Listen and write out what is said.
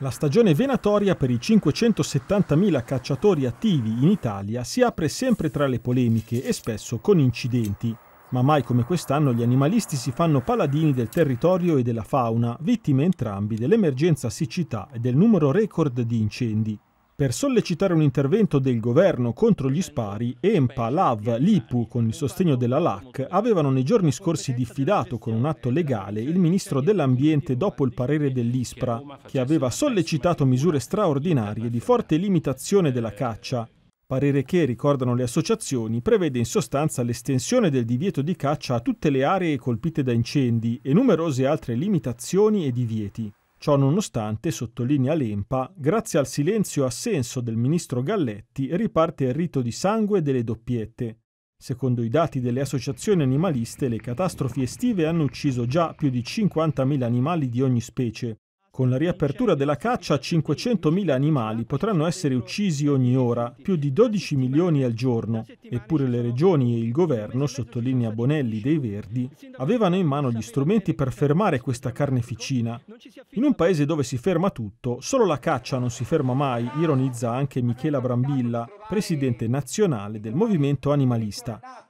La stagione venatoria per i 570.000 cacciatori attivi in Italia si apre sempre tra le polemiche e spesso con incidenti. Ma mai come quest'anno gli animalisti si fanno paladini del territorio e della fauna, vittime entrambi dell'emergenza siccità e del numero record di incendi per sollecitare un intervento del governo contro gli spari, EMPA, LAV, l'IPU, con il sostegno della LAC, avevano nei giorni scorsi diffidato con un atto legale il ministro dell'Ambiente dopo il parere dell'ISPRA, che aveva sollecitato misure straordinarie di forte limitazione della caccia. Parere che, ricordano le associazioni, prevede in sostanza l'estensione del divieto di caccia a tutte le aree colpite da incendi e numerose altre limitazioni e divieti. Ciò nonostante, sottolinea l'EMPA, grazie al silenzio assenso del ministro Galletti riparte il rito di sangue delle doppiette. Secondo i dati delle associazioni animaliste, le catastrofi estive hanno ucciso già più di 50.000 animali di ogni specie, con la riapertura della caccia 500.000 animali potranno essere uccisi ogni ora, più di 12 milioni al giorno, eppure le regioni e il governo, sottolinea Bonelli dei Verdi, avevano in mano gli strumenti per fermare questa carneficina. In un paese dove si ferma tutto, solo la caccia non si ferma mai, ironizza anche Michela Brambilla, presidente nazionale del movimento animalista.